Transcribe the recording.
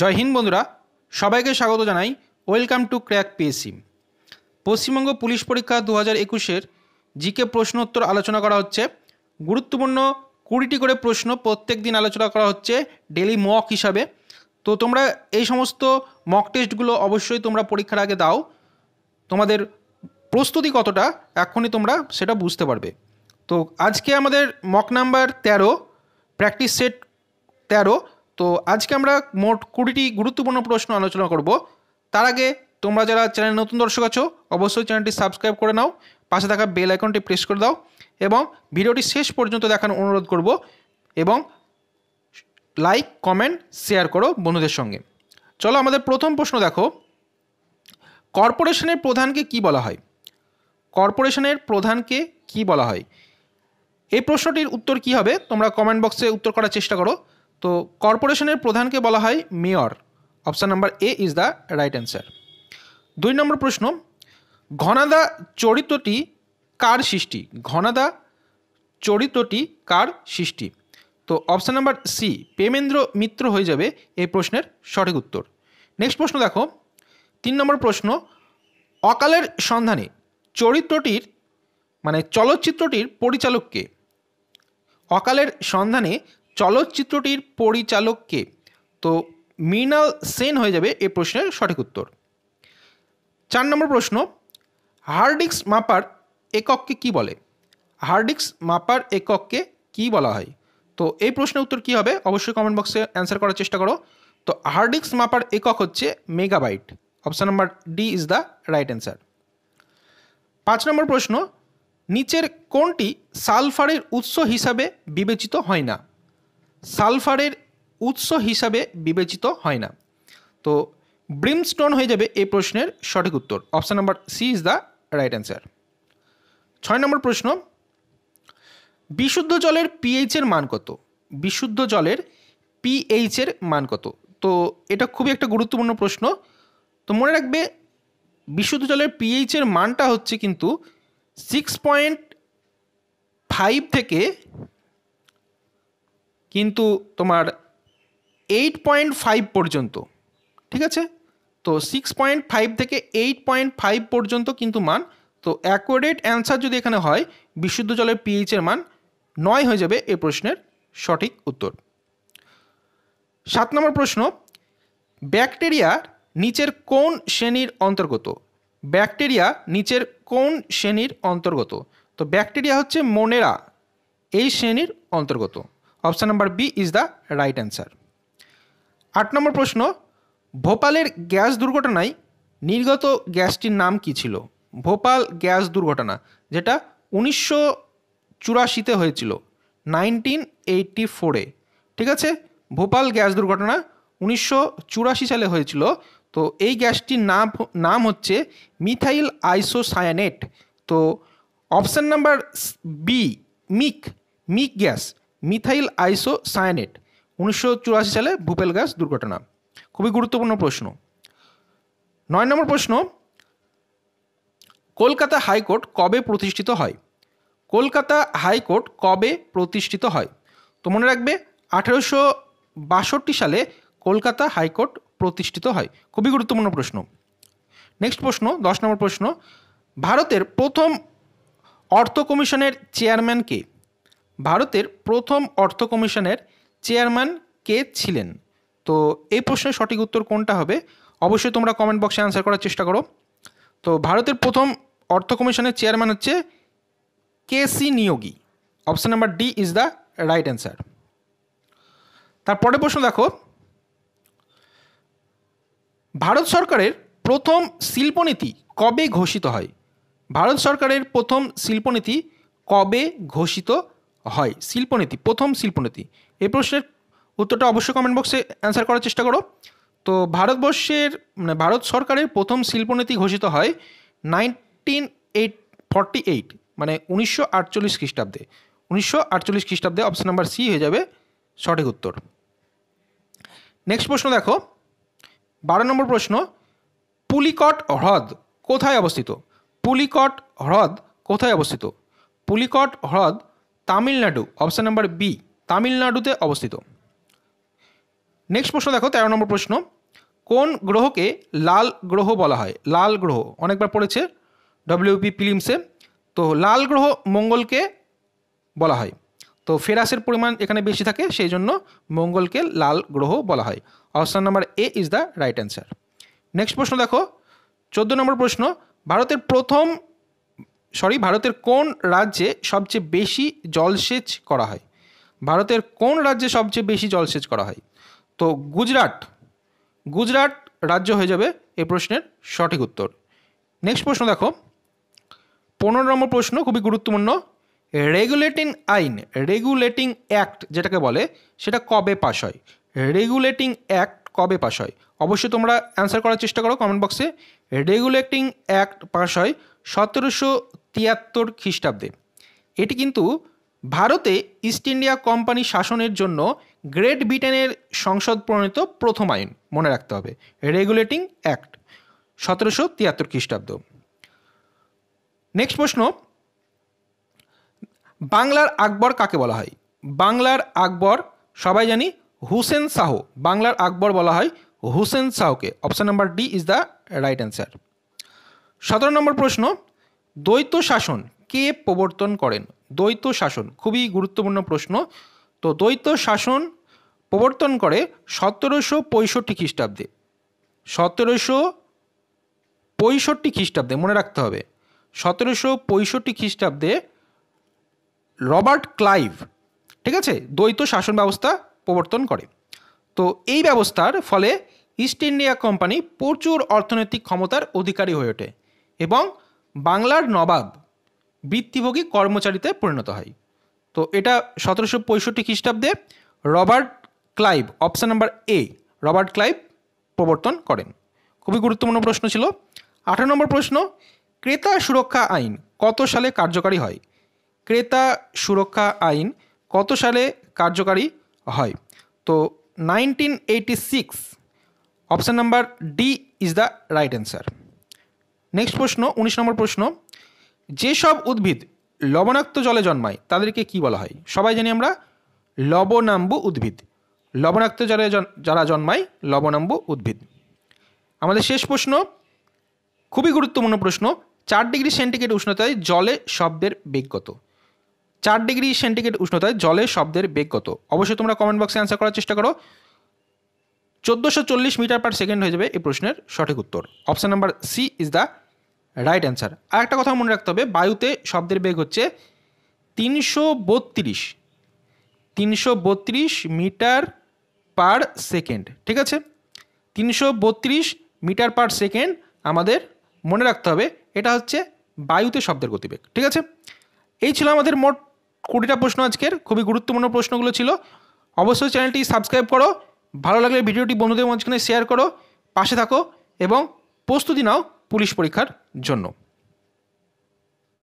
জয় হিন্দ বন্ধুরা সবাইকে স্বাগত জানাই welcome to crack PSC Paschimbanga police পরীক্ষা দু হাজার একুশের জিকে প্রশ্নোত্তর আলোচনা করা হচ্ছে গুরুত্বপূর্ণ কুড়িটি করে প্রশ্ন প্রত্যেক দিন আলোচনা করা হচ্ছে ডেলি মক হিসাবে তো তোমরা এই সমস্ত মক টেস্টগুলো অবশ্যই তোমরা পরীক্ষার আগে দাও তোমাদের প্রস্তুতি কতটা এখনই তোমরা সেটা বুঝতে পারবে তো আজকে আমাদের মক নাম্বার তেরো প্র্যাকটিস সেট তেরো তো আজকে আমরা মোট কুড়িটি গুরুত্বপূর্ণ প্রশ্ন আলোচনা করব তার আগে তোমরা যারা চ্যানেল নতুন দর্শক আছো অবশ্যই চ্যানেলটি সাবস্ক্রাইব করে নাও পাশে থাকা বেল আইকনটি প্রেস করে দাও এবং ভিডিওটি শেষ পর্যন্ত দেখানো অনুরোধ করব এবং লাইক কমেন্ট শেয়ার করো বন্ধুদের সঙ্গে চলো আমাদের প্রথম প্রশ্ন দেখো কর্পোরেশনের প্রধানকে কি বলা হয় কর্পোরেশনের প্রধানকে কি বলা হয় এই প্রশ্নটির উত্তর কি হবে তোমরা কমেন্ট বক্সে উত্তর করার চেষ্টা করো তো কর্পোরেশনের প্রধানকে বলা হয় mayor option number A is the right answer দুই নম্বর প্রশ্ন ঘনাদা চরিত্রটি কার সৃষ্টি ঘনাদা চরিত্রটি কার সৃষ্টি তো option number C Premendra Mitra হয়ে যাবে এই প্রশ্নের সঠিক উত্তর নেক্সট প্রশ্ন দেখো তিন নম্বর প্রশ্ন অকালের সন্ধানে চরিত্রটির মানে চলচ্চিত্রটির পরিচালককে অকালের সন্ধানে চলচ্চিত্রটির পরিচালককে তো মৃণাল সেন হয়ে যাবে এ প্রশ্নের সঠিক উত্তর চার নম্বর প্রশ্ন হার্ডিক্স মাপার একককে কি বলে হার্ডিক্স মাপার একককে কি বলা হয় তো এই প্রশ্নের উত্তর কি হবে অবশ্যই কমেন্ট বক্সে অ্যান্সার করার চেষ্টা করো তো হার্ডিক্স মাপার একক হচ্ছে megabyte option number D is the right answer পাঁচ নম্বর প্রশ্ন নিচের কোনটি সালফারের উৎস হিসাবে বিবেচিত হয় না সালফারের উৎস হিসাবে বিবেচিত হয় না তো ব্রিমস্টোন হয়ে যাবে এই প্রশ্নের সঠিক উত্তর option number C is the right answer ছয় নম্বর প্রশ্ন বিশুদ্ধ জলের পিএইচের মান কত বিশুদ্ধ জলের পিএইচের মান কত তো এটা খুবই একটা গুরুত্বপূর্ণ প্রশ্ন তো মনে রাখবে বিশুদ্ধ জলের পিএইচের মানটা হচ্ছে কিন্তু সিক্স পয়েন্ট ফাইভ থেকে কিন্তু তোমার এইট পয়েন্ট ফাইভ পর্যন্ত ঠিক আছে তো সিক্স পয়েন্ট ফাইভ থেকে এইট পয়েন্ট ফাইভ পর্যন্ত কিন্তু মান তো অ্যাকোরেট অ্যান্সার যদি এখানে হয় বিশুদ্ধ জলের পিএইচের মান নয় হয়ে যাবে এ প্রশ্নের সঠিক উত্তর সাত নম্বর প্রশ্ন ব্যাকটেরিয়া নিচের কোন শ্রেণীর অন্তর্গত ব্যাকটেরিয়া নিচের কোন শ্রেণীর অন্তর্গত তো ব্যাকটেরিয়া হচ্ছে মোনেরা এই শ্রেণীর অন্তর্গত option number B is the right answer আট নম্বর প্রশ্ন ভোপালের গ্যাস দুর্ঘটনায় নির্গত গ্যাসটির নাম কি ছিল ভোপাল গ্যাস দুর্ঘটনা যেটা উনিশশো চুরাশিতে হয়েছিল নাইনটিন এইটটি ফোরে ঠিক আছে ভোপাল গ্যাস দুর্ঘটনা উনিশশো চুরাশি সালে হয়েছিল তো এই গ্যাসটির নাম নাম হচ্ছে মিথাইল আইসোসায়ানেট তো option number B MIC MIC gas methyl isocyanate উনিশশো চুরাশি সালে ভূপেল গ্যাস দুর্ঘটনা খুবই গুরুত্বপূর্ণ প্রশ্ন নয় নম্বর প্রশ্ন কলকাতা হাইকোর্ট কবে প্রতিষ্ঠিত হয় কলকাতা হাইকোর্ট কবে প্রতিষ্ঠিত হয় তো মনে রাখবে আঠেরোশো বাষট্টি সালে কলকাতা হাইকোর্ট প্রতিষ্ঠিত হয় খুবই গুরুত্বপূর্ণ প্রশ্ন নেক্সট প্রশ্ন দশ নম্বর প্রশ্ন ভারতের প্রথম অর্থ কমিশনের চেয়ারম্যান কে ভারতের প্রথম অর্থ কমিশনের চেয়ারম্যান কে ছিলেন তো এই প্রশ্নের সঠিক উত্তর কোনটা হবে অবশ্যই তোমরা কমেন্ট বক্সে অ্যান্সার করার চেষ্টা করো তো ভারতের প্রথম অর্থ কমিশনের চেয়ারম্যান হচ্ছে K C Neogy option number D is the right answer তারপরে প্রশ্ন দেখো ভারত সরকারের প্রথম শিল্পনীতি কবে ঘোষিত হয় ভারত সরকারের প্রথম শিল্পনীতি কবে ঘোষিত হয় শিল্পনীতি প্রথম শিল্পনীতি এই প্রশ্নের উত্তরটা অবশ্যই কমেন্ট বক্সে অ্যান্সার করার চেষ্টা করো তো ভারতবর্ষের মানে ভারত সরকারের প্রথম শিল্পনীতি ঘোষিত হয় নাইনটিন এইট ফর্টি এইট মানে উনিশশো আটচল্লিশ খ্রিস্টাব্দে উনিশশো আটচল্লিশ খ্রিস্টাব্দে অপশন নাম্বার সি হয়ে যাবে সঠিক উত্তর নেক্সট প্রশ্ন দেখো বারো নম্বর প্রশ্ন পুলিকট হ্রদ কোথায় অবস্থিত পুলিকট হ্রদ কোথায় অবস্থিত পুলিকট হ্রদ তামিলনাড়ু অপশান নাম্বার বি তামিলনাড়ুতে অবস্থিত নেক্সট প্রশ্ন দেখো তেরো নম্বর প্রশ্ন কোন গ্রহকে লাল গ্রহ বলা হয় লাল গ্রহ অনেকবার পড়েছে ডব্লিউপি ফিলিমসে তো লাল গ্রহ মঙ্গলকে বলা হয় তো ফেরাসের পরিমাণ এখানে বেশি থাকে সেই জন্য মঙ্গলকে লাল গ্রহ বলা হয় option number A is the right answer next প্রশ্ন দেখো চোদ্দো নম্বর প্রশ্ন ভারতের প্রথম সরি ভারতের কোন রাজ্যে সবচেয়ে বেশি জলসেচ করা হয় ভারতের কোন রাজ্যে সবচেয়ে বেশি জলসেচ করা হয় তো গুজরাট গুজরাট রাজ্য হয়ে যাবে এ প্রশ্নের সঠিক উত্তর নেক্সট প্রশ্ন দেখো পনেরো নম্বর প্রশ্ন খুবই গুরুত্বপূর্ণ রেগুলেটিং আইন রেগুলেটিং অ্যাক্ট যেটাকে বলে সেটা কবে পাশ হয় রেগুলেটিং অ্যাক্ট কবে পাশ হয় অবশ্যই তোমরা অ্যান্সার করার চেষ্টা করো কমেন্ট বক্সে রেগুলেটিং অ্যাক্ট পাশ হয় সতেরোশো তিয়াত্তর খ্রিস্টাব্দে এটি কিন্তু ভারতে ইস্ট ইন্ডিয়া কোম্পানি শাসনের জন্য গ্রেট ব্রিটেনের সংসদ প্রণীত প্রথম আইন মনে রাখতে হবে রেগুলেটিং অ্যাক্ট সতেরোশো তিয়াত্তর খ্রিস্টাব্দ নেক্সট প্রশ্ন বাংলার আকবর কাকে বলা হয় বাংলার আকবর সবাই জানি হুসেন শাহ বাংলার আকবর বলা হয় হুসেন শাহকে option number D is the right answer সতেরো নম্বর প্রশ্ন দ্বৈত শাসন কে প্রবর্তন করেন দ্বৈত শাসন খুবই গুরুত্বপূর্ণ প্রশ্ন তো দ্বৈত শাসন প্রবর্তন করে সতেরোশো পঁয়ষট্টি খ্রিস্টাব্দে সতেরোশো পঁয়ষট্টি খ্রিস্টাব্দে মনে রাখতে হবে সতেরোশো পঁয়ষট্টি খ্রিস্টাব্দে রবার্ট ক্লাইভ ঠিক আছে দ্বৈত শাসন ব্যবস্থা প্রবর্তন করে তো এই ব্যবস্থার ফলে ইস্ট ইন্ডিয়া কোম্পানি প্রচুর অর্থনৈতিক ক্ষমতার অধিকারী হয়ে ওঠে এবং বাংলার নবাব বৃত্তিভোগী কর্মচারীতে পরিণত হয় তো এটা সতেরোশো পঁয়ষট্টি খ্রিস্টাব্দে Robert Clive option number A Robert Clive প্রবর্তন করেন খুবই গুরুত্বপূর্ণ প্রশ্ন ছিল আঠারো নম্বর প্রশ্ন ক্রেতা সুরক্ষা আইন কত সালে কার্যকারী হয় ক্রেতা সুরক্ষা আইন কত সালে কার্যকারী হয় তো nineteen eighty six option number D is the right answer next প্রশ্ন উনিশ নম্বর প্রশ্ন যেসব উদ্ভিদ লবণাক্ত জলে জন্মায় তাদেরকে কি বলা হয় সবাই জানি আমরা লবণাম্বু উদ্ভিদ লবণাক্ত জলে যারা জন্মায় লবণাম্বু উদ্ভিদ আমাদের শেষ প্রশ্ন খুবই গুরুত্বপূর্ণ প্রশ্ন চার ডিগ্রি সেন্টিগ্রেড উষ্ণতায় জলে শব্দের বেগ কত চার ডিগ্রি সেন্টিগ্রেড উষ্ণতায় জলে শব্দের বেগ কত অবশ্যই তোমরা কমেন্ট বক্সে অ্যান্সার করার চেষ্টা করো চোদ্দোশো চল্লিশ মিটার পার সেকেন্ড হয়ে যাবে এই প্রশ্নের সঠিক উত্তর option number C is the right answer আর একটা কথা মনে রাখতে হবে বায়ুতে শব্দের বেগ হচ্ছে তিনশো বত্রিশ তিনশো বত্রিশ মিটার পার সেকেন্ড ঠিক আছে তিনশো বত্রিশ মিটার পার সেকেন্ড আমাদের মনে রাখতে হবে এটা হচ্ছে বায়ুতে শব্দের গতিবেগ ঠিক আছে এই ছিল আমাদের মোট কুড়িটা প্রশ্ন আজকের খুবই গুরুত্বপূর্ণ প্রশ্নগুলো ছিল অবশ্যই চ্যানেলটি সাবস্ক্রাইব করো ভালো লাগলে ভিডিওটি বন্ধুদের মাঝখানে শেয়ার করো পাশে থাকো এবং প্রস্তুতি নাও পুলিশ পরীক্ষার জন্য